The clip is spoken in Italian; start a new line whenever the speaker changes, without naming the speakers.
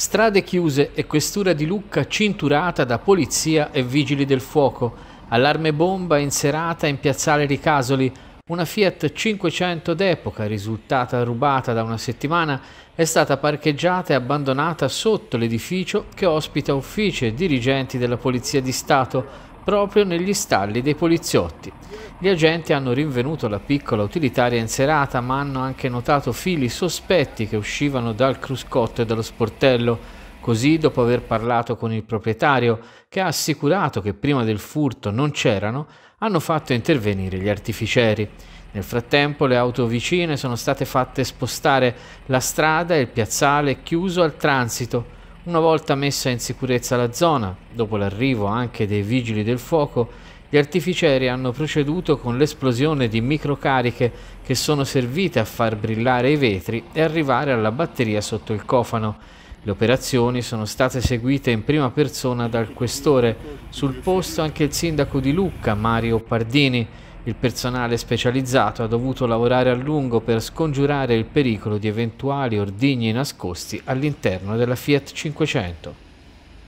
Strade chiuse e questura di Lucca cinturata da polizia e vigili del fuoco. Allarme bomba in serata in piazzale Ricasoli. Una Fiat 500 d'epoca, risultata rubata da una settimana, è stata parcheggiata e abbandonata sotto l'edificio che ospita uffici e dirigenti della Polizia di Stato proprio negli stalli dei poliziotti. Gli agenti hanno rinvenuto la piccola utilitaria in serata, ma hanno anche notato fili sospetti che uscivano dal cruscotto e dallo sportello. Così, dopo aver parlato con il proprietario, che ha assicurato che prima del furto non c'erano, hanno fatto intervenire gli artificieri. Nel frattempo le auto vicine sono state fatte spostare, la strada e il piazzale chiuso al transito. Una volta messa in sicurezza la zona, dopo l'arrivo anche dei vigili del fuoco, gli artificieri hanno proceduto con l'esplosione di microcariche che sono servite a far brillare i vetri e arrivare alla batteria sotto il cofano. Le operazioni sono state seguite in prima persona dal questore, sul posto anche il sindaco di Lucca Mario Pardini, il personale specializzato ha dovuto lavorare a lungo per scongiurare il pericolo di eventuali ordigni nascosti all'interno della Fiat 500.